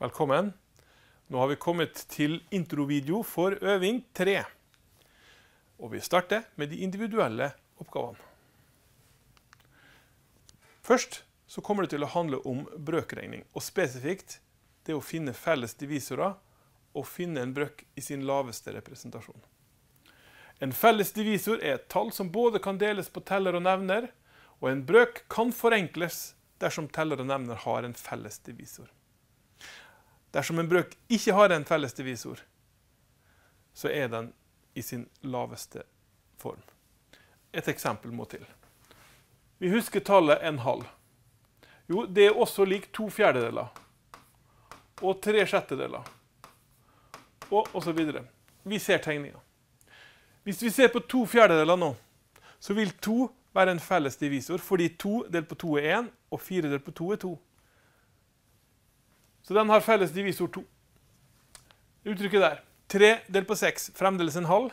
Velkommen. Nå har vi kommet til introvideo for øving 3. Og vi starter med de individuelle oppgavene. Først så kommer det til å handle om brøkregning, og spesifikt det å finne felles divisorer og finne en brøk i sin laveste representasjon. En felles divisor er et tall som både kan deles på teller og nevner, og en brøk kan forenkles dersom teller og nevner har en felles divisor. Dersom en brøk ikke har en felles divisor, så er den i sin laveste form. Et eksempel må til. Vi husker tallet en halv. Jo, det er også lik to fjerdedeler. Og tre sjettedeler. Og, og så videre. Vi ser tegninga. Hvis vi ser på to fjerdedeler nå, så vil to være en felles divisor, fordi to delt på to er én, og fire delt på to er to. Så den har felles divisor 2. Uttrykket der. 3 delt på 6, fremdeles en halv.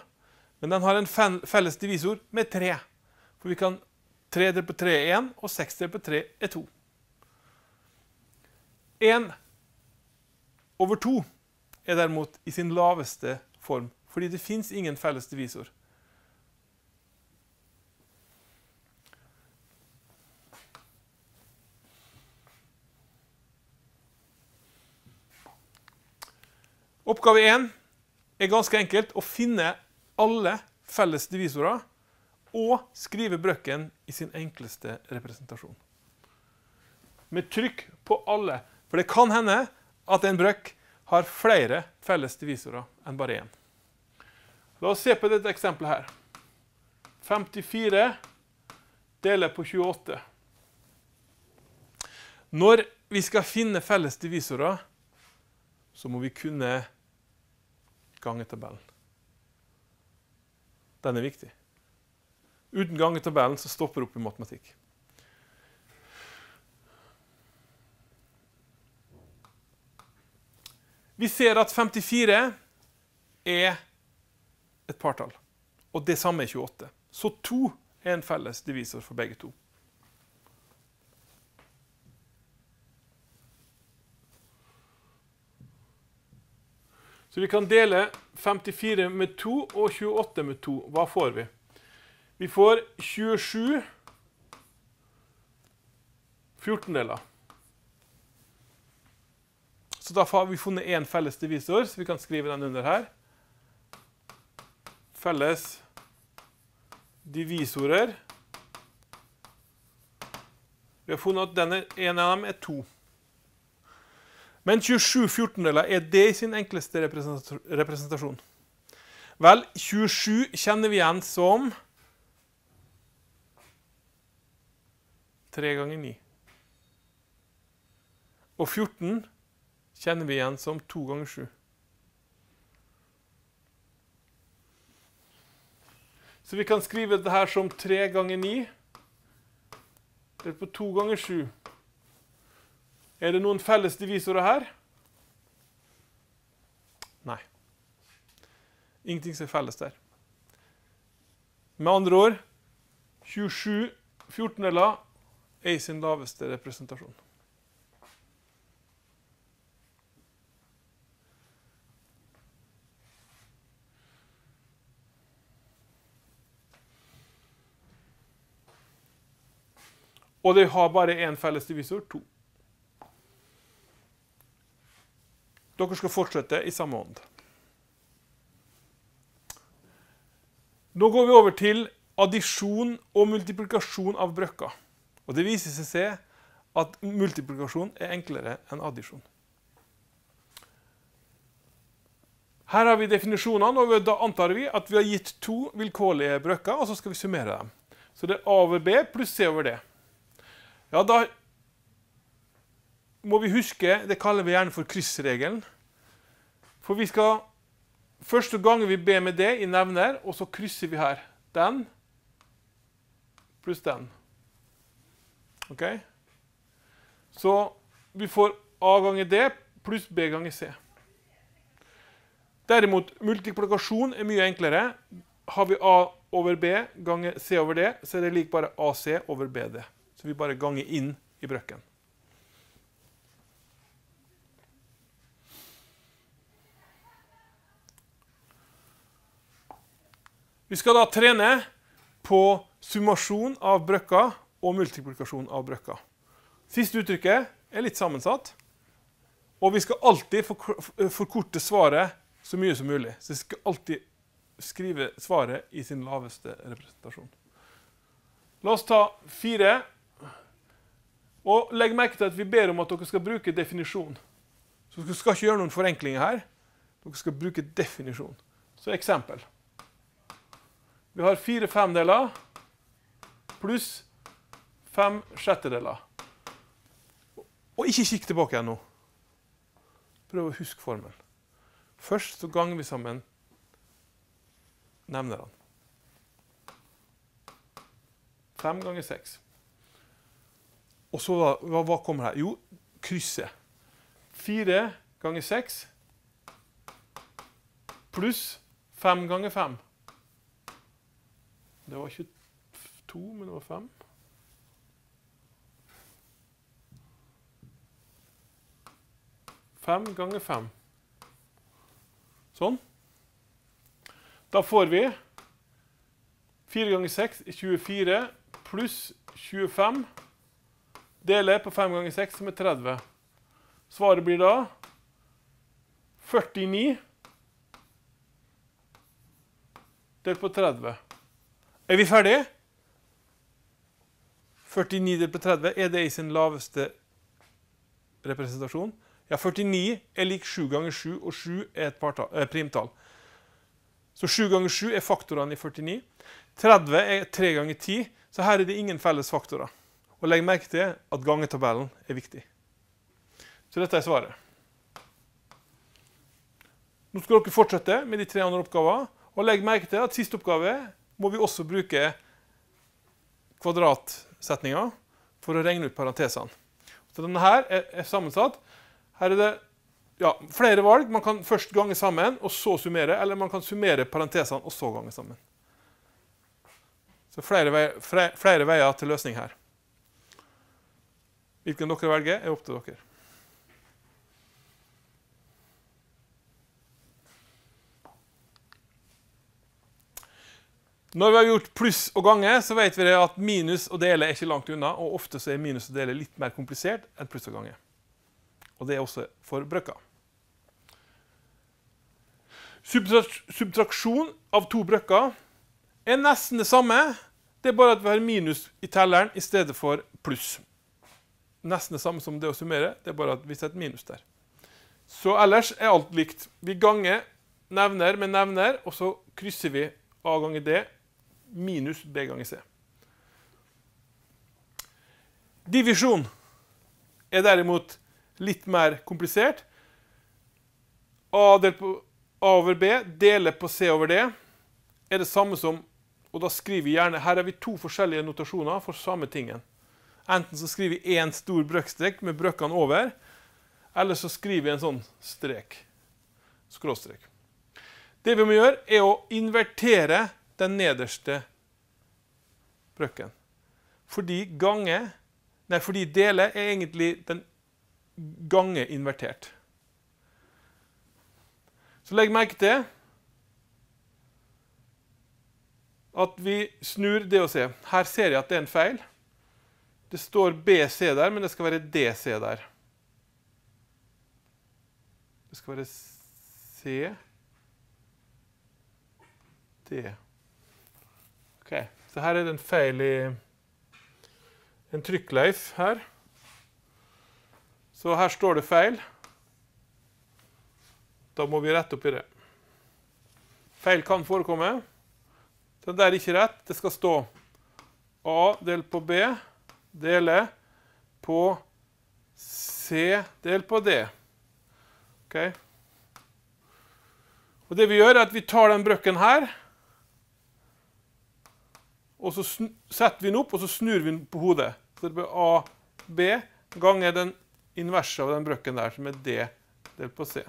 Men den har en felles divisor med 3. For vi kan 3 delt på 3 er 1, og 6 delt på 3 er 2. 1 over 2 er derimot i sin laveste form, fordi det fins ingen felles divisor. Oppgave én er ganske enkelt å finne alle felles divisorer og skrive brøken i sin enkleste representasjon. Med trykk på alle. For det kan hende at en brøk har flere felles divisorer enn bare én. La oss se på dette eksempelet her. 54 deler på 28. Når vi skal finne felles divisorer, så må vi kunne gangetabellen. Den er viktig. Uten gangetabellen så stopper det opp i matematikk. Vi ser at 54 er et partall, og det samme er 28. Så 2 er en felles divisor for begge to. Så vi kan dele 54 med 2 og 28 med 2. Hva får vi? Vi får 27 14-deler. Så da har vi funnet én felles divisor, så vi kan skrive den under her. Felles divisorer. Vi har funnet at denne, en av dem er 2. Men 27 fjortendeler, er det i sin enkleste representasjon? Vel, 27 kjenner vi igjen som 3 ganger 9. Og 14 kjenner vi igjen som 2 ganger 7. Så vi kan skrive dette som 3 ganger 9 delt på 2 ganger 7. Er det noen felles divisorer her? Nei. Ingenting som er felles der. Med andre ord 27 fjortendeler er i sin laveste representasjon. Og de har bare én felles divisor to. Dere skal fortsette i samme ånd. Nå går vi over til addisjon og multiplikasjon av brøkker. Og det viser seg at multiplikasjon er enklere enn addisjon. Her har vi definisjonene, og da antar vi at vi har gitt to vilkårlige brøkker, og så skal vi summere dem. Så det er A over B pluss C over D. Ja, da må vi huske, det kaller vi gjerne for kryssregelen. For vi skal Første gangen vi ber med det i nevner, og så krysser vi her. Den pluss den. OK? Så vi får A ganger D pluss B ganger C. Derimot, multiplikasjon er mye enklere. Har vi A over B ganger C over D, så er det lik bare AC over BD. Så vi bare ganger inn i brøkken. Vi skal da trene på summasjon av brøkker og multiplikasjon av brøkker. Siste uttrykket er litt sammensatt. Og vi skal alltid forkorte svaret så mye som mulig. Så vi skal alltid skrive svaret i sin laveste representasjon. La oss ta fire. Og legg merke til at vi ber om at dere skal bruke definisjon. Så dere skal ikke gjøre noen forenklinger her. Dere skal bruke definisjon. Så eksempel. Vi har fire femdeler pluss fem sjettedeler. Og ikke kikk tilbake ennå. Prøv å huske formelen. Først så ganger vi sammen nevnerne. Fem ganger seks. Og så hva, hva kommer her? Jo, krysset. Fire ganger seks pluss fem ganger fem. Det var ikke to, men det var fem. Fem ganger fem. Sånn. Da får vi 4 ganger 6 er 24 pluss 25 deler på 5 ganger 6, som er 30. Svaret blir da 49 delt på 30. Er vi ferdige? 49 delt på 30, er det i sin laveste representasjon? Ja, 49 er lik 7 ganger 7, og 7 er et partall, eh, primtall. Så 7 ganger 7 er faktorene i 49. 30 er 3 ganger 10, så her er det ingen felles faktorer. Og legg merke til at gangetabellen er viktig. Så dette er svaret. Nå skal dere fortsette med de tre andre oppgavene. Og legg merke til at siste oppgave må vi også bruke kvadratsetninga for å regne ut parentesene. Så denne her er, sammensatt. Her er det ja, flere valg. Man kan først gange sammen og så summere, eller man kan summere parentesene og så gange sammen. Så flere, veier, flere veier til løsning her. Hvilken dere velger, er opp til dere. Når vi har gjort pluss og gange, så vet vi at minus og dele er ikke langt unna. Og ofte så er minus og dele litt mer komplisert enn pluss og gange. Og det er også for brøkka. Subtraksjon av to brøkker er nesten det samme. Det er bare at vi har minus i telleren i stedet for pluss. Nesten det samme som det å summere, det er bare at vi setter minus der. Så ellers er alt likt. Vi ganger nevner med nevner, og så krysser vi A ganger D minus B ganger C. Divisjon er derimot litt mer komplisert. A, delt på A over B dele på C over D er det samme som Og da skriver vi gjerne Her har vi to forskjellige notasjoner for samme tingen. Enten så skriver vi én stor brøkstrek med brøkkene over, eller så skriver vi en sånn strek. Skråstrek. Det vi må gjøre, er å invertere den nederste Brøkken Fordi gange Nei, fordi dele er egentlig den gange invertert. Så legg merke til at vi snur det og se. Her ser jeg at det er en feil. Det står BC der, men det skal være DC der. Det skal være C D. Så her er det en feil i en trykkleif her. Så her står det feil. Da må vi rette opp i det. Feil kan forekomme. Den der er ikke rett. Det skal stå A delt på B dele på C delt på D. Okay. Og det vi gjør, er at vi tar den brøkken her. Og så setter vi den opp, og så snur vi den på hodet. Så det blir AB ganger den inverse av den brøkken der, som er D delt på C.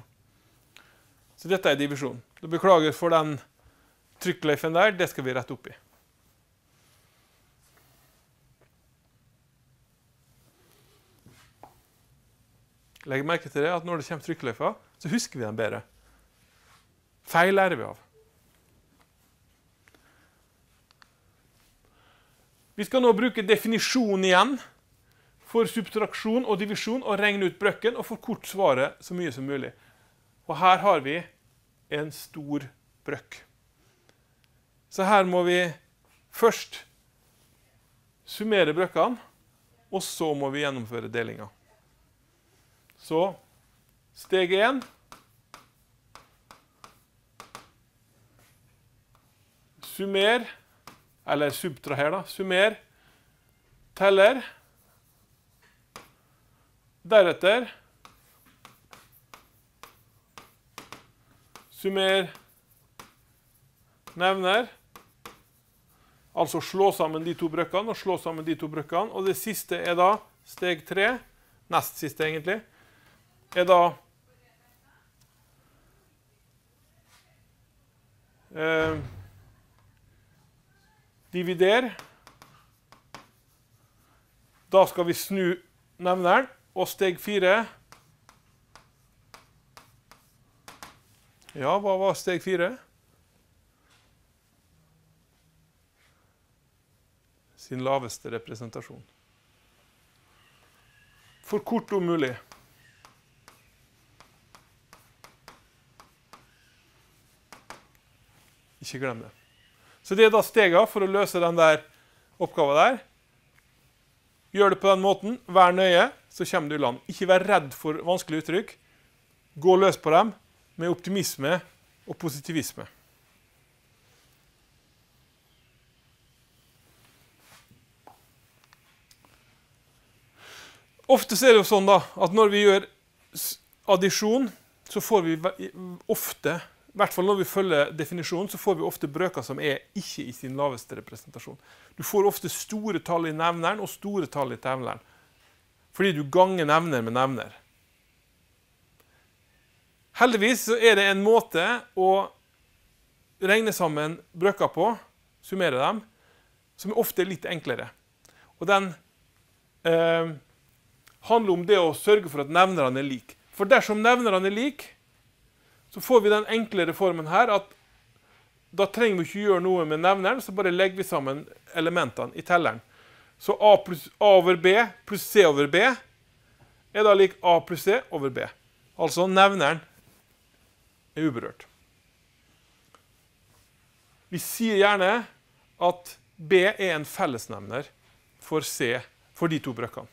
Så dette er divisjonen. Du beklager for den trykkløyfen der. Det skal vi rette opp i. Legg merke til det at når det kommer trykkløyfer, så husker vi den bedre. Feil lærer vi av. Vi skal nå bruke definisjonen igjen for subtraksjon og divisjon og regne ut brøkken og forkorte svaret så mye som mulig. Og her har vi en stor brøkk. Så her må vi først summere brøkkene, og så må vi gjennomføre delinga. Så steg 1 Summer eller subtraher, da. Summer. Teller. Deretter Summer. Nevner. Altså slå sammen de to brøkkene og slå sammen de to brøkkene. Og det siste er da steg tre. Nest siste, egentlig. Er da eh, divider. Da skal vi snu nevneren. Og steg fire Ja, hva var steg fire? Sin laveste representasjon. For kort om mulig. Ikke glem det. Så det er da stega for å løse den der oppgava der. Gjør det på den måten, vær nøye, så kommer du i land. Ikke vær redd for vanskelige uttrykk. Gå løs på dem med optimisme og positivisme. Ofte er det jo sånn da, at når vi gjør addisjon, så får vi ofte i hvert fall Når vi følger definisjonen, så får vi ofte brøker som er ikke i sin laveste representasjon. Du får ofte store tall i nevneren og store tall i tevneren. Fordi du ganger nevner med nevner. Heldigvis så er det en måte å regne sammen brøker på, summere dem, som ofte er litt enklere. Og den eh, handler om det å sørge for at nevnerne er like. For dersom nevnerne er like, så får vi den enklere formen her at da trenger vi ikke gjøre noe med nevneren, så bare legger vi sammen elementene i telleren. Så A, plus, A over B pluss C over B er da lik A pluss C over B. Altså nevneren er uberørt. Vi sier gjerne at B er en fellesnevner for C for de to brøkene.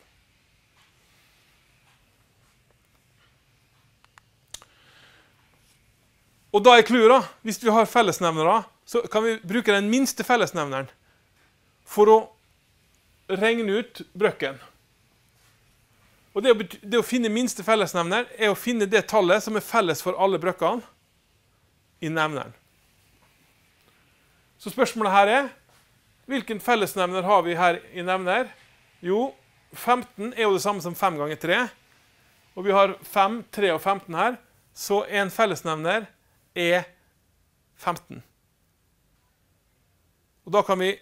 Og da er clouet, hvis vi har fellesnevnere, så kan vi bruke den minste fellesnevneren for å regne ut brøkken. Og det å, det å finne minste fellesnevner er å finne det tallet som er felles for alle brøkkene i nevneren. Så spørsmålet her er hvilken fellesnevner har vi her i nevner? Jo, 15 er jo det samme som 5 ganger 3. Og vi har 5, 3 og 15 her. Så en fellesnevner er, er 15. Og da kan vi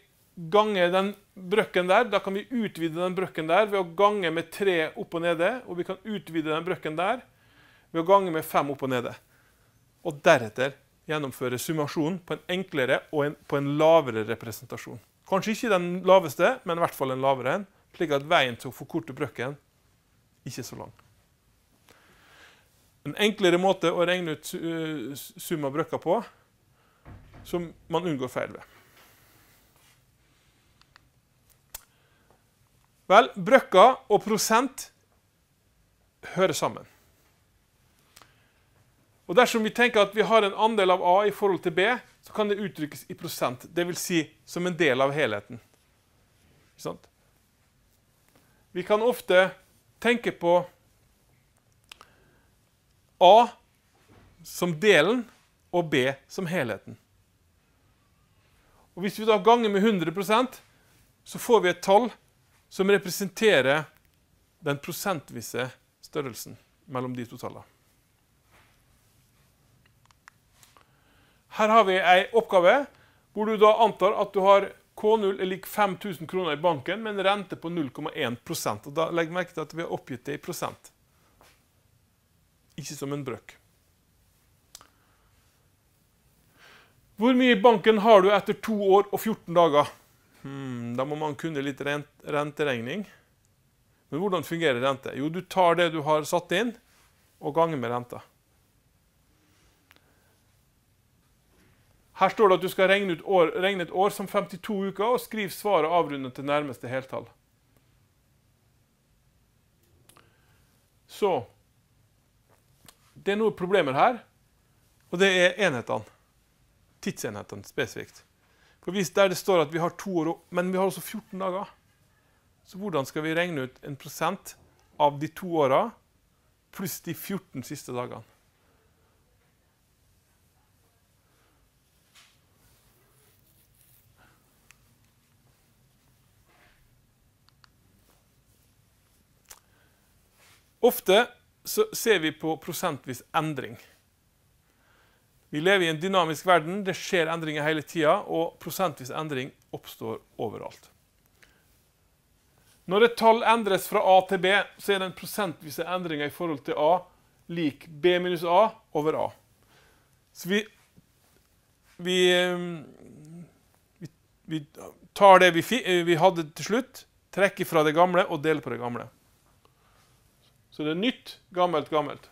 gange den brøkken der, da kan vi utvide den brøkken der ved å gange med 3 opp og nede. Og vi kan utvide den brøkken der ved å gange med 5 opp og nede. Og deretter gjennomføre summasjonen på en enklere og en, på en lavere representasjon. Kanskje ikke den laveste, men i hvert fall en lavere en, slik at veien til å forkorte brøkken ikke er så lang. En enklere måte å regne ut eh, sum av brøkker på, som man unngår feil ved. Vel, brøkker og prosent hører sammen. Og Dersom vi tenker at vi har en andel av A i forhold til B, så kan det uttrykkes i prosent. Dvs. Si som en del av helheten. Vi kan ofte tenke på A som delen og B som helheten. Og Hvis vi da ganger med 100 så får vi et tall som representerer den prosentvise størrelsen mellom de to tallene. Her har vi ei oppgave hvor du da antar at du har K0 er lik 5000 kroner i banken med en rente på 0,1 Og da Legg merke til at vi har oppgitt det i prosent ikke som en brøk. Hvor mye i banken har du etter to år og 14 dager? Hmm, da må man kunne litt rent, renteregning. Men hvordan fungerer rente? Jo, du tar det du har satt inn, og ganger med renta. Her står det at du skal regne, år, regne et år som 52 uker, og skriv svaret avrundet til nærmeste heltall. Så det er noen problemer her, og det er enhetene. Tidsenhetene spesifikt. For hvis der det står at vi har to år, men vi har også 14 dager, så hvordan skal vi regne ut en prosent av de to åra pluss de 14 siste dagene? Ofte så ser vi på prosentvis endring. Vi lever i en dynamisk verden. Det skjer endringer hele tida, og prosentvis endring oppstår overalt. Når et tall endres fra A til B, så er den prosentvise endringa i forhold til A lik B minus A over A. Så vi, vi, vi, vi tar det vi, vi hadde til slutt, trekker fra det gamle og deler på det gamle. Så det er nytt, gammelt, gammelt.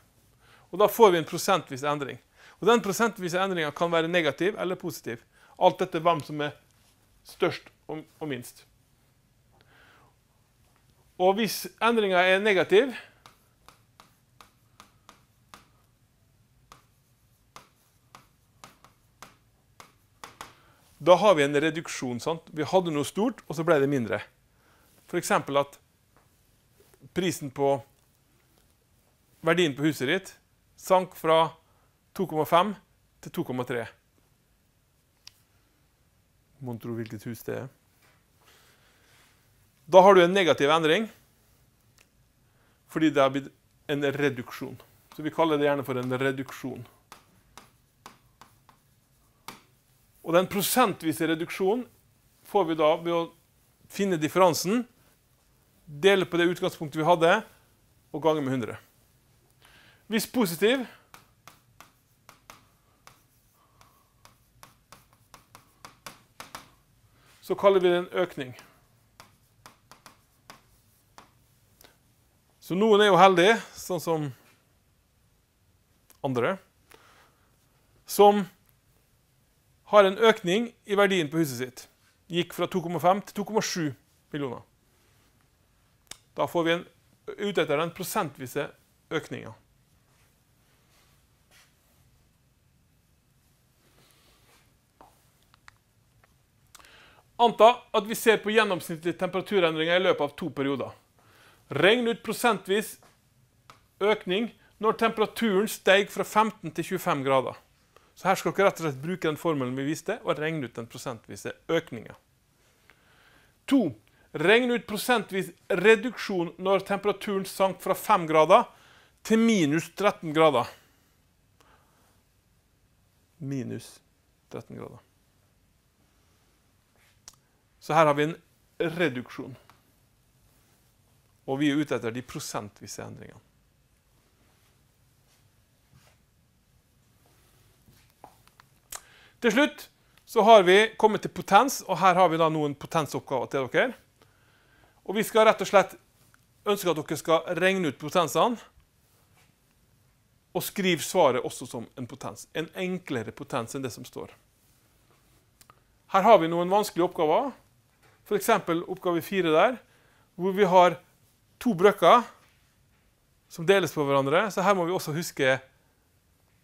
Og da får vi en prosentvis endring. Og den prosentvise endringa kan være negativ eller positiv. Alt dette hvem som er størst og, og minst. Og hvis endringa er negativ Da har vi en reduksjon. sant? Vi hadde noe stort, og så ble det mindre. F.eks. at prisen på verdien på huset ditt sank fra 2,5 til 2,3. Mon tro hvilket hus det er. Da har du en negativ endring fordi det har blitt en reduksjon. Så vi kaller det gjerne for en reduksjon. Og den prosentvise reduksjonen får vi da ved å finne differansen, dele på det utgangspunktet vi hadde, og gange med 100. Hvis positiv Så kaller vi det en økning. Så noen er jo heldige, sånn som andre, som har en økning i verdien på huset sitt. Gikk fra 2,5 til 2,7 millioner. Da får vi en, ute etter den prosentvise økninga. Anta at vi ser på gjennomsnittlige temperaturendringer i løpet av to perioder. Regn ut prosentvis økning når temperaturen steg fra 15 til 25 grader. Så her skal dere rett og slett bruke den formelen vi viste, og regne ut den prosentvise økningen. 2. Regn ut prosentvis reduksjon når temperaturen sank fra 5 grader til minus 13 grader. Minus 13 grader. Så her har vi en reduksjon. Og vi er ute etter de prosentvise endringene. Til slutt så har vi kommet til potens, og her har vi da noen potensoppgaver til dere. Og vi skal rett og slett ønske at dere skal regne ut potensene. Og skrive svaret også som en potens. En enklere potens enn det som står. Her har vi noen vanskelige oppgaver. F.eks. oppgave fire der, hvor vi har to brøker som deles på hverandre. Så her må vi også huske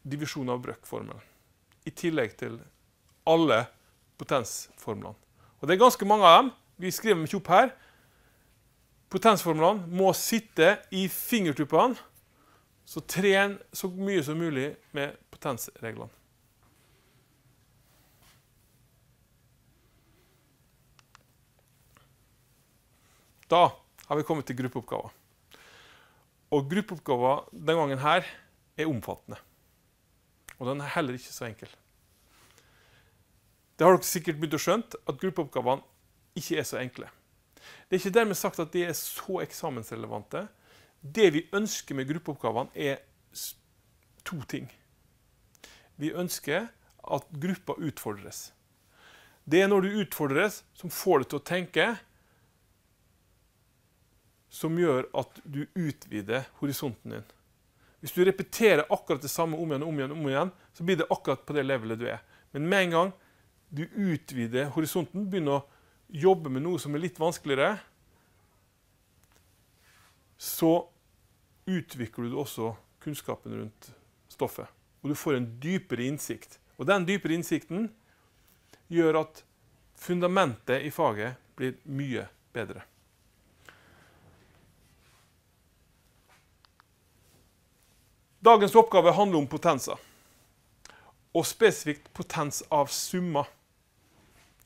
divisjon av brøkformelen. I tillegg til alle potensformlene. Og det er ganske mange av dem. Vi skriver dem ikke opp her. Potensformlene må sitte i fingertuppene, så tren så mye som mulig med potensreglene. Da har vi kommet til gruppeoppgaver. Og gruppeoppgaver denne gangen her er omfattende. Og den er heller ikke så enkel. Det har dere sikkert begynt å skjønt, at gruppeoppgavene ikke er så enkle. Det er ikke dermed sagt at de er så eksamensrelevante. Det vi ønsker med gruppeoppgavene, er to ting. Vi ønsker at gruppa utfordres. Det er når du utfordres, som får deg til å tenke som gjør at du utvider horisonten din. Hvis du repeterer akkurat det samme om igjen og om igjen, om igjen, så blir det akkurat på det levelet du er. Men med en gang du utvider horisonten, begynner å jobbe med noe som er litt vanskeligere, så utvikler du også kunnskapen rundt stoffet. Og du får en dypere innsikt. Og den dypere innsikten gjør at fundamentet i faget blir mye bedre. Dagens oppgave handler om potenser, og spesifikt potens av summa.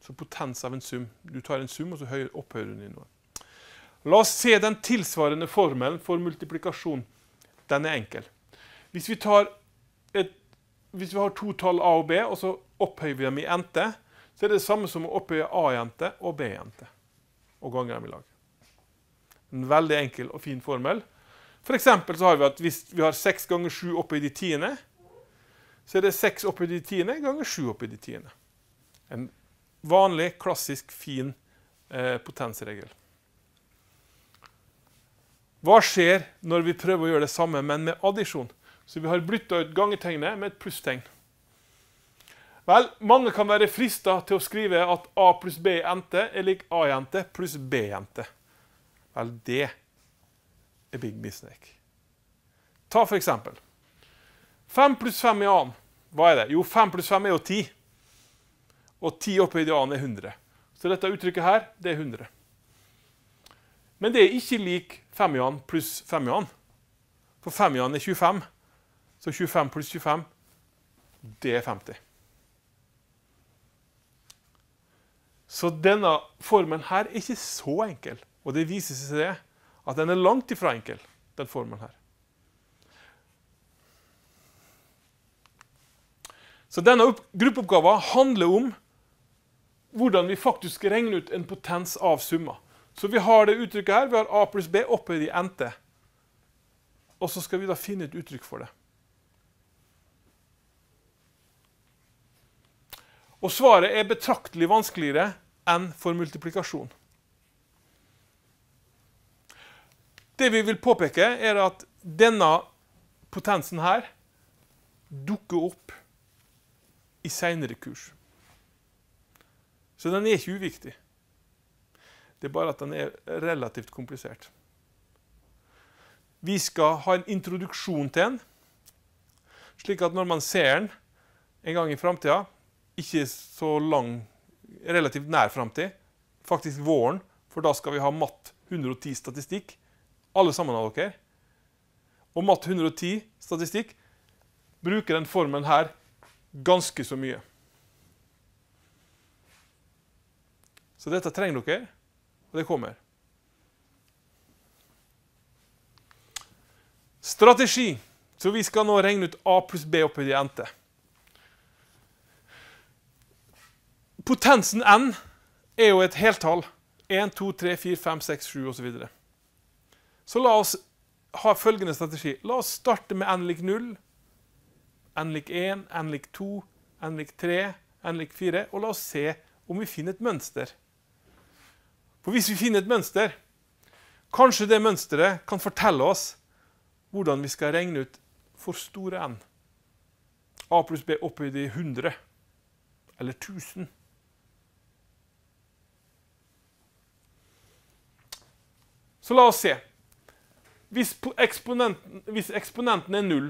Så potens av en sum. Du tar en sum, og så opphører den i noe. La oss se den tilsvarende formelen for multiplikasjon. Den er enkel. Hvis vi, et, hvis vi har to tall A og B, og så opphøyer vi dem i NT, så er det det samme som å opphøye A i NT og B i NT, og gange dem i lag. En veldig enkel og fin formel. For eksempel så har vi at hvis vi har 6 ganger 7 oppe i de tiende, så er det 6 oppe i de tiende ganger 7 oppe i de tiende. En vanlig, klassisk, fin eh, potensregel. Hva skjer når vi prøver å gjøre det samme, men med addisjon? Så vi har bytta ut gangetegnet med et plusstegn. Vel, Mange kan være frista til å skrive at a pluss b i er lik a i pluss b i Vel, det A big mistake. Ta for eksempel. 5 pluss 5 i annen, hva er det? Jo, 5 pluss 5 er jo 10. Og 10 opphøyd i annen er 100. Så dette uttrykket her, det er 100. Men det er ikke lik 5 i annen pluss 5 i annen. For 5 i annen er 25. Så 25 pluss 25, det er 50. Så denne formelen her er ikke så enkel, og det viser seg det at den er langt ifra enkel, den formelen her. Så denne gruppeoppgaven handler om hvordan vi faktisk regner ut en potens av summa. Så vi har det uttrykket her. Vi har A pluss B opphøyd i NT. Og så skal vi da finne et uttrykk for det. Og svaret er betraktelig vanskeligere enn for multiplikasjon. Det vi vil påpeke, er at denne potensen her dukker opp i seinere kurs. Så den er ikke uviktig. Det er bare at den er relativt komplisert. Vi skal ha en introduksjon til den, slik at når man ser den en gang i framtida, ikke så lang, relativt nær framtid, faktisk våren, for da skal vi ha matt 110 statistikk, alle sammen av dere. Og matt 110, statistikk, bruker den formen her ganske så mye. Så dette trenger dere, og det kommer. Strategi. Så vi skal nå regne ut A pluss B oppi de NT. Potensen N er jo et heltall. 1, 2, 3, 4, 5, 6, 7 osv. Så la oss ha følgende strategi. La oss starte med n lik 0, n lik 1, n lik 2, n lik 3, n lik 4, og la oss se om vi finner et mønster. For hvis vi finner et mønster, kanskje det mønsteret kan fortelle oss hvordan vi skal regne ut for store n. A pluss B opphøyd i 100 eller 1000. Så la oss se. Hvis eksponenten, hvis eksponenten, er null,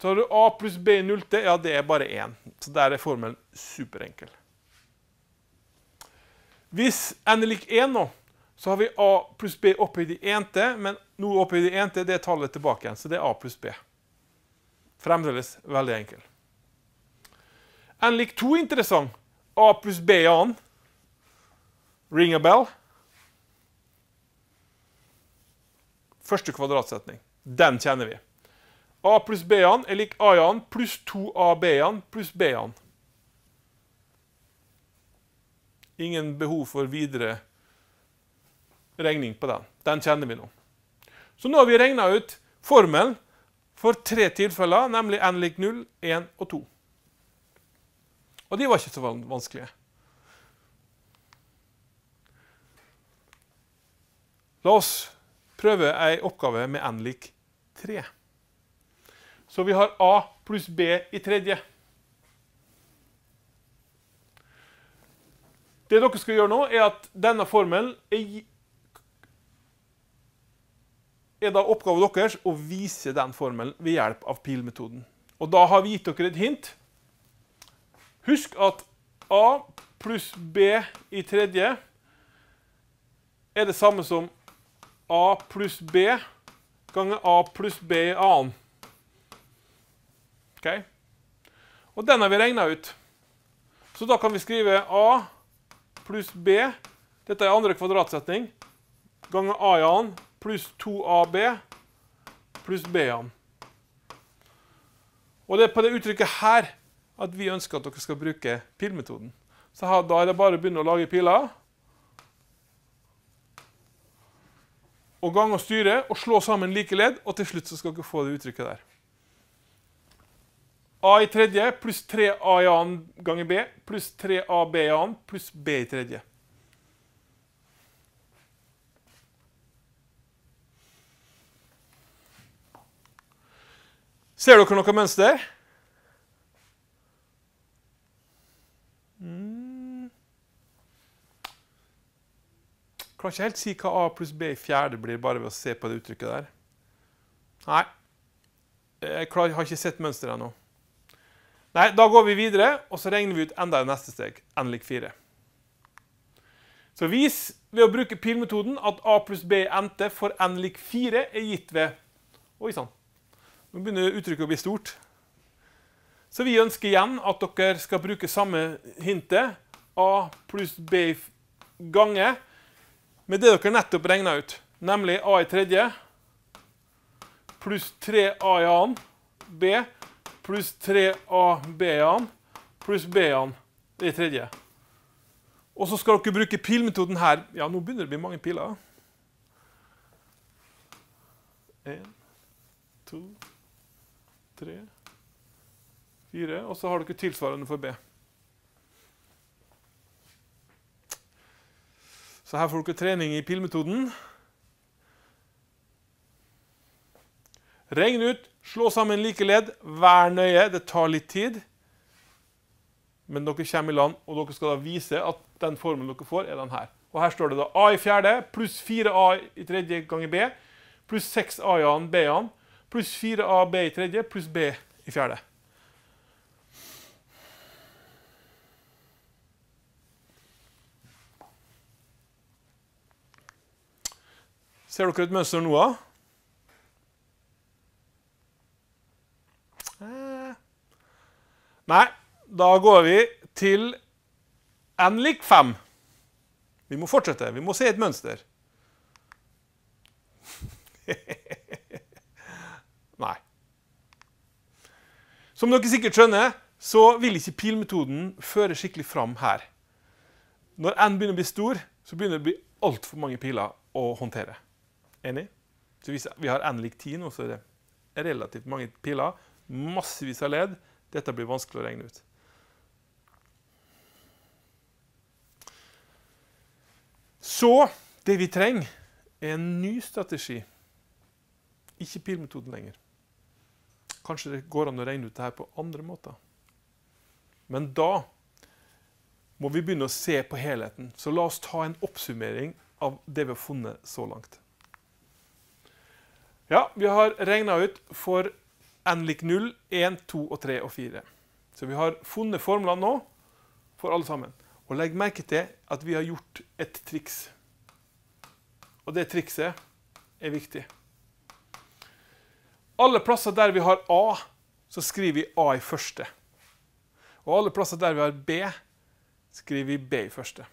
så har du A pluss B null til, Ja, det er bare én. Så der er formelen superenkel. Hvis n er lik 1 nå, så har vi A pluss B opphøyd i 1 til, men nå opphøyd i 1 til, det er tallet tilbake igjen. Så det er A pluss B. Fremdeles veldig enkel. N lik 2 interessant. A pluss B er annen. Ring a bell. Første kvadratsetning. Den kjenner vi. A pluss B-an er lik A-an pluss 2AB-an pluss B-an. Ingen behov for videre regning på den. Den kjenner vi nå. Så nå har vi regna ut formelen for tre tilfeller, nemlig n lik 0, 1 og 2. Og de var ikke så vanskelige. La oss prøve ei oppgave med n lik 3. Så vi har a pluss b i tredje. Det dere skal gjøre nå, er at denne formelen er, er da oppgaven deres å vise den formelen ved hjelp av pilmetoden. Og da har vi gitt dere et hint. Husk at a pluss b i tredje er det samme som a pluss b ganger a pluss b i annen. Okay. Og den har vi regnet ut. Så da kan vi skrive a pluss b Dette er andre kvadratsetning. Ganger a i annen pluss 2ab pluss b i annen. Og det er på det uttrykket her at vi ønsker at dere skal bruke pilmetoden. Så da er det bare å begynne å lage piler. og gange og styre og slå sammen like ledd, og til slutt så skal dere få det uttrykket der. A i tredje pluss 3A i annen ganger B pluss 3AB i annen pluss B i tredje. Ser dere noe mønster? Klarer ikke helt si hva A pluss B i fjerde blir bare ved å se på det uttrykket der. Nei. Jeg klar, har ikke sett mønsteret ennå. Nei, da går vi videre, og så regner vi ut enda et neste steg. N lik 4. Så vis ved å bruke pilmetoden at A pluss B i NT for N lik 4 er gitt ved Oi sann. Nå begynner uttrykket å bli stort. Så vi ønsker igjen at dere skal bruke samme hintet. A pluss B gange med det dere nettopp regna ut, nemlig a i tredje pluss 3a i annen b pluss 3ab i annen pluss b i annen i tredje. Og så skal dere bruke pilmetoden her. Ja, nå begynner det å bli mange piler. En, to, tre, fire. Og så har dere tilsvarende for B. Så her får dere trening i pilmetoden. Regn ut, slå sammen like ledd, vær nøye. Det tar litt tid. Men dere kommer i land, og dere skal da vise at den formelen dere får, er den her. Og her står det da A i fjerde pluss 4A i tredje ganger B pluss 6A i annen B i annen pluss 4AB i tredje pluss B i fjerde. Ser dere et mønster nå, da? Eh. Nei, da går vi til n lik 5. Vi må fortsette. Vi må se et mønster. Nei. Som dere sikkert skjønner, så vil ikke pilmetoden føre skikkelig fram her. Når n begynner å bli stor, så begynner det å bli altfor mange piler å håndtere. Enig? Så hvis vi har n-liktin, nå, så er det relativt mange piler, massevis av ledd Dette blir vanskelig å regne ut. Så det vi trenger, er en ny strategi. Ikke pilmetoden lenger. Kanskje det går an å regne ut det her på andre måter. Men da må vi begynne å se på helheten. Så la oss ta en oppsummering av det vi har funnet så langt. Ja, vi har regna ut for n lik 0, 1, 2 og 3 og 4. Så vi har funnet formlene nå for alle sammen. Og legg merke til at vi har gjort et triks. Og det trikset er viktig. Alle plasser der vi har A, så skriver vi A i første. Og alle plasser der vi har B, skriver vi B i første.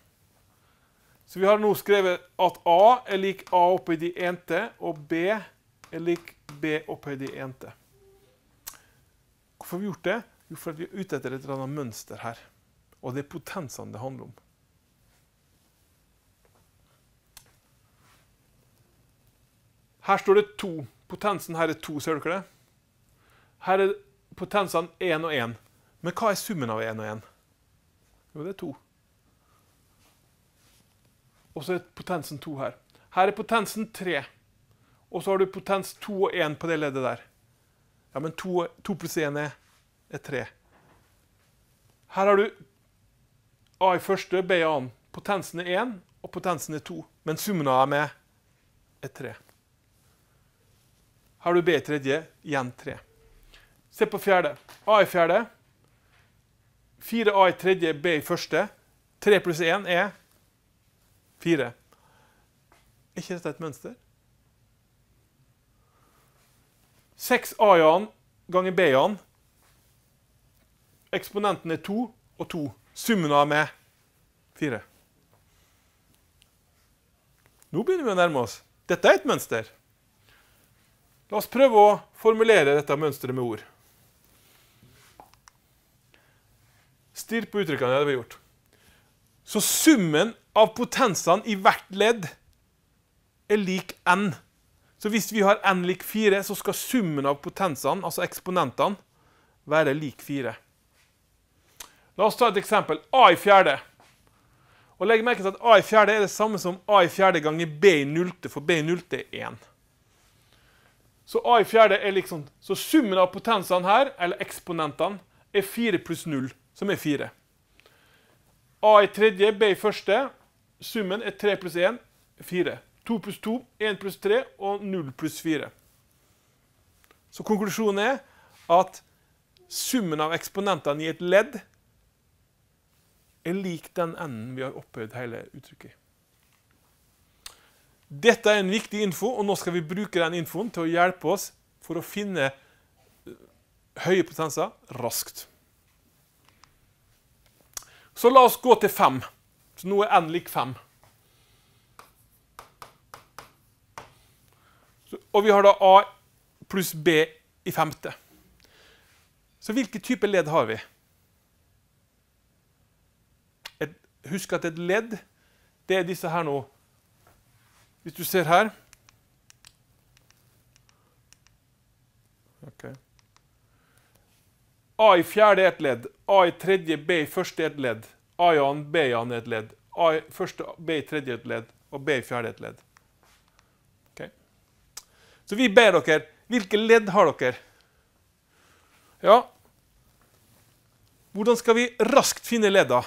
Så vi har nå skrevet at A er lik A oppi de ente, og B er er lik b opphøyd i 1 til. Hvorfor har vi gjort det? Jo, fordi vi er ute etter et eller annet mønster her. Og det er potensene det handler om. Her står det to. Potensen her er to, ser dere det? Her er potensene én og én. Men hva er summen av én og én? Jo, det er to. Og så er potensen to her. Her er potensen tre. Og så har du potens 2 og 1 på det leddet der. Ja, men 2, 2 pluss 1 er, er 3. Her har du A i første, B i annen. Potensen er 1, og potensen er 2. Men summen av dem er, 3. Her har du B i tredje, igjen 3. Se på fjerde. A i fjerde. 4A i tredje, B i første. 3 pluss 1 er 4. Er ikke dette et mønster? 6 a jan ganger b jan Eksponenten er 2 og 2. Summen av med 4. Nå begynner vi å nærme oss. Dette er et mønster. La oss prøve å formulere dette mønstret med ord. Stirr på uttrykkene. Det vi gjort. Så summen av potensene i hvert ledd er lik n. Så hvis vi har n lik 4, så skal summen av potensene, altså eksponentene, være lik 4. La oss ta et eksempel. a i fjerde. Og legg merke til at a i fjerde er det samme som a i fjerde ganger b i nullte, for b i nullte er 1. Så a i fjerde er liksom, så summen av potensene her, eller eksponentene, er 4 pluss 0, som er 4. a i tredje, b i første. Summen er 3 pluss 1, 4. 2 pluss 2, 1 pluss 3 og 0 pluss 4. Så konklusjonen er at summen av eksponentene i et ledd er lik den enden vi har opphøyd hele uttrykket i. Dette er en viktig info, og nå skal vi bruke den infoen til å hjelpe oss for å finne eh, høye potenser raskt. Så la oss gå til 5. Så nå er n lik 5. Og vi har da A pluss B i femte. Så hvilken type ledd har vi? Et, husk at et ledd, det er disse her nå. Hvis du ser her okay. A i fjerde er et ledd. A i tredje, B i første er et ledd. A i annen, B i annen er et ledd. A i første, B i tredje er et ledd. Og B i fjerde er et ledd. Så vi ber dere hvilke ledd har dere? Ja Hvordan skal vi raskt finne ledda?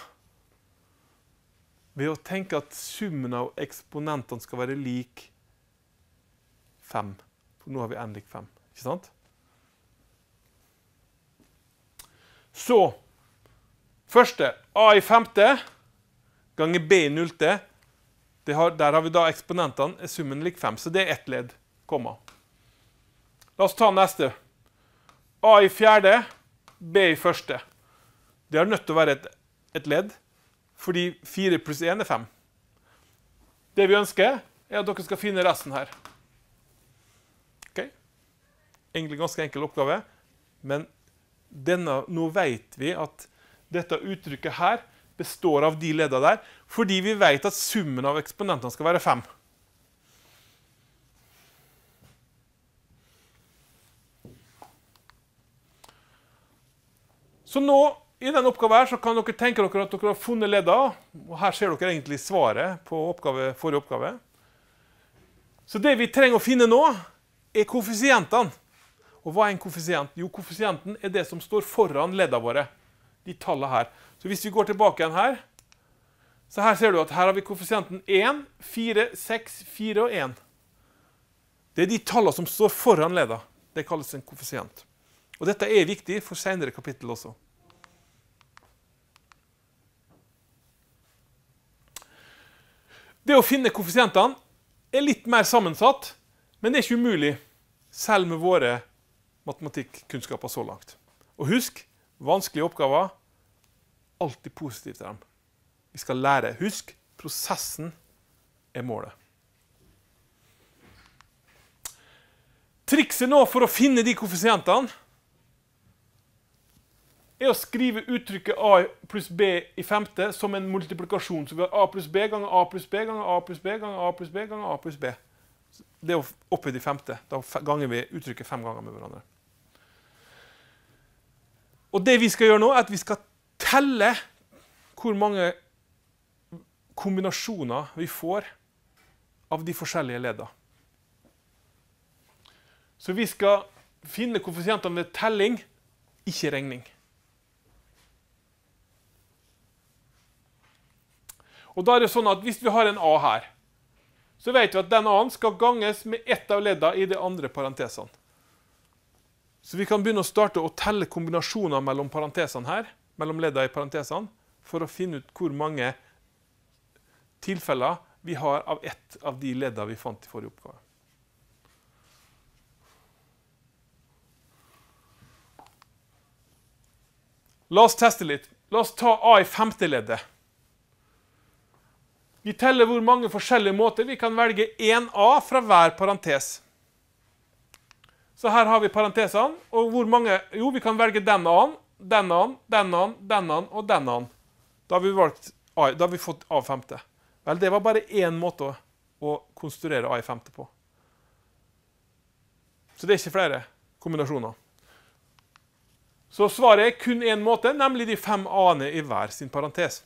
Ved å tenke at summen av eksponentene skal være lik fem. For nå har vi n lik 5. Ikke sant? Så Første a i femte ganger b i nullte. Har, der har vi da eksponentene. er Summen lik fem. Så det er ett ledd. Komma. La oss ta neste. A i fjerde, B i første. Det er nødt til å være et, et ledd, fordi 4 pluss 1 er 5. Det vi ønsker, er at dere skal finne resten her. Okay. Egentlig ganske enkel oppgave, men denne, nå vet vi at dette uttrykket her består av de leddene der, fordi vi vet at summen av eksponentene skal være 5. Så nå i denne oppgaven her, så kan dere tenke dere at dere har funnet ledda. Og her ser dere egentlig svaret på oppgave, forrige oppgave. Så det vi trenger å finne nå, er koeffisientene. Og hva er en koeffisient? Jo, koeffisienten er det som står foran ledda våre. De tallene her. Så hvis vi går tilbake igjen her, så her ser du at her har vi koeffisienten 1, 4, 6, 4 og 1. Det er de tallene som står foran ledda. Det kalles en koeffisient. Og dette er viktig for senere kapittel også. Det å finne koeffisientene er litt mer sammensatt, men det er ikke umulig, selv med våre matematikkunnskaper så langt. Og husk vanskelige oppgaver alltid positivt til dem. Vi skal lære. Husk prosessen er målet. Trikset nå for å finne de koeffisientene er å skrive uttrykket a pluss b i femte som en multiplikasjon. Så vi har a pluss b ganger a pluss b ganger a pluss b ganger a pluss b. ganger a pluss b. Det er oppi de femte. Da ganger vi uttrykket fem ganger med hverandre. Og det vi skal gjøre nå, er at vi skal telle hvor mange kombinasjoner vi får av de forskjellige leddene. Så vi skal finne konfisientene ved telling, ikke regning. Og da er det sånn at Hvis vi har en a her, så vet vi at den a-en skal ganges med ett av ledda i de andre parentesene. Så vi kan begynne å starte å telle kombinasjoner mellom parentesene her, mellom leddene i parentesene, for å finne ut hvor mange tilfeller vi har av ett av de ledda vi fant i forrige oppgave. La oss teste litt. La oss ta A i femte leddet. Vi teller hvor mange forskjellige måter. Vi kan velge 1A fra hver parentes. Så her har vi parentesene. Og hvor mange Jo, vi kan velge denne A-en, den A-en, denne A-en, den A-en og denne A-en. Da, da har vi fått A femte. Vel, det var bare én måte å konstruere A i femte på. Så det er ikke flere kombinasjoner. Så svaret er kun én måte, nemlig de fem a-ene i hver sin parentes.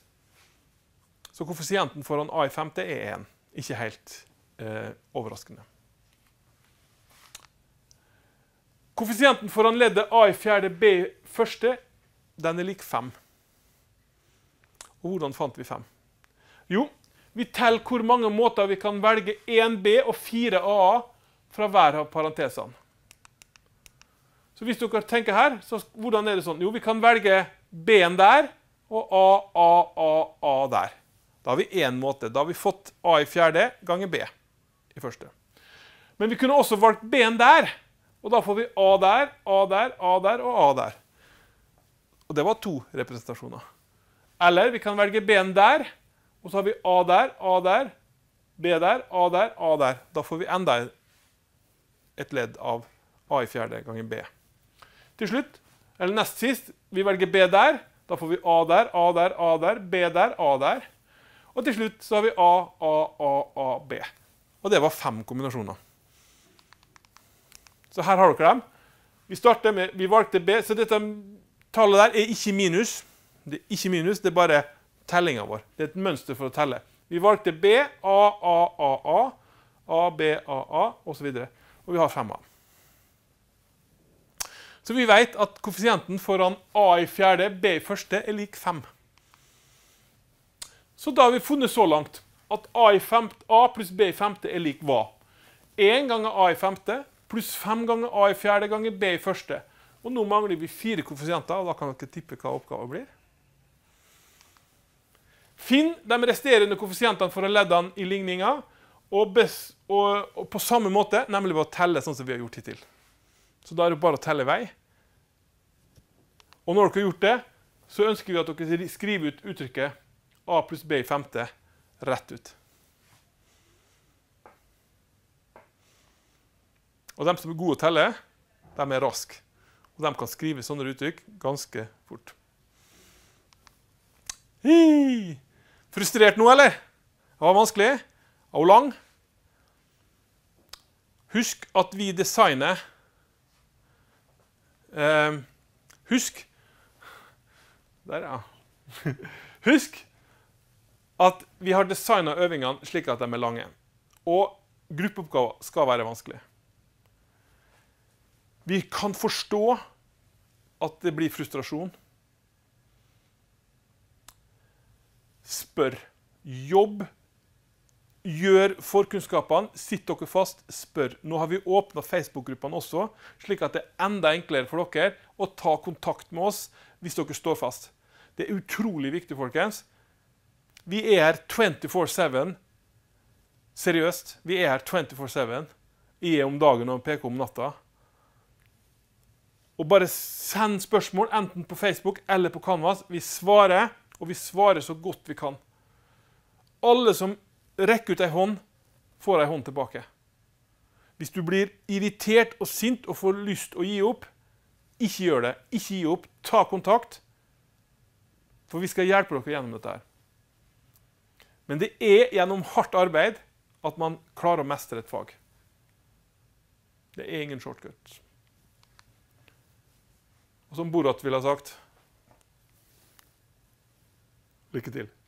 Så koeffisienten foran A i femte er 1. Ikke helt eh, overraskende. Koeffisienten foran leddet A i fjerde B i første den er lik 5. Og hvordan fant vi 5? Jo, vi teller hvor mange måter vi kan velge 1B og 4 a fra hver av parentesene. Så hvis dere tenker her, så hvordan er det sånn? Jo, vi kan velge B-en der og a, a, a, a der. Da har vi én måte. Da har vi fått A i fjerde ganger B i første. Men vi kunne også valgt B-en der. Og da får vi A der, A der, A der og A der. Og det var to representasjoner. Eller vi kan velge B-en der, og så har vi A der, A der, B der, A der, A der. Da får vi enda et ledd av A i fjerde ganger B. Til slutt, eller nest sist, vi velger B der. Da får vi A der, A der, A der, B der, A der. Og til slutt så har vi A, A, A, A, B. Og det var fem kombinasjoner. Så her har dere dem. Vi starter med, vi valgte B, så dette tallet der er ikke minus. Det er ikke minus, det er bare tellinga vår. Det er et mønster for å telle. Vi valgte B, A, A, A, A, A, B, A, A og så videre. og vi har fem av dem. Så vi vet at koeffisienten foran A i fjerde, B i første, er lik fem. Så da har vi funnet så langt at A, femte, A pluss B i femte er lik hva? 1 ganger A i femte pluss 5 ganger A i fjerde ganger B i første. Og nå mangler vi fire konfisienter, og da kan dere tippe hva oppgaven blir. Finn de resterende konfisientene for leddene i ligninga og, bes, og, og på samme måte, nemlig ved å telle sånn som vi har gjort hittil. Så da er det bare å telle vei. Og når dere har gjort det, så ønsker vi at dere skriver ut uttrykket A pluss B i femte rett ut. Og de som er gode å telle, de er raske. Og de kan skrive sånne uttrykk ganske fort. Hi! Frustrert nå, eller? Det var vanskelig. Og lang. Husk at vi designer eh, Husk Der, ja. Husk at vi har designa øvingene slik at de er lange. Og gruppeoppgaver skal være vanskelig. Vi kan forstå at det blir frustrasjon. Spør. Jobb. Gjør forkunnskapene. Sitt dere fast, spør. Nå har vi åpna Facebook-gruppene også, slik at det er enda enklere for dere å ta kontakt med oss hvis dere står fast. Det er utrolig viktig, folkens. Vi er her 24-7. Seriøst, vi er her 24-7. Jeg er om dagen og peker om natta. Og bare send spørsmål, enten på Facebook eller på Canvas. Vi svarer, og vi svarer så godt vi kan. Alle som rekker ut ei hånd, får ei hånd tilbake. Hvis du blir irritert og sint og får lyst å gi opp, ikke gjør det. Ikke gi opp. Ta kontakt. For vi skal hjelpe dere gjennom dette. her. Men det er gjennom hardt arbeid at man klarer å mestre et fag. Det er ingen shortcut. Og som Borat ville ha sagt Lykke til.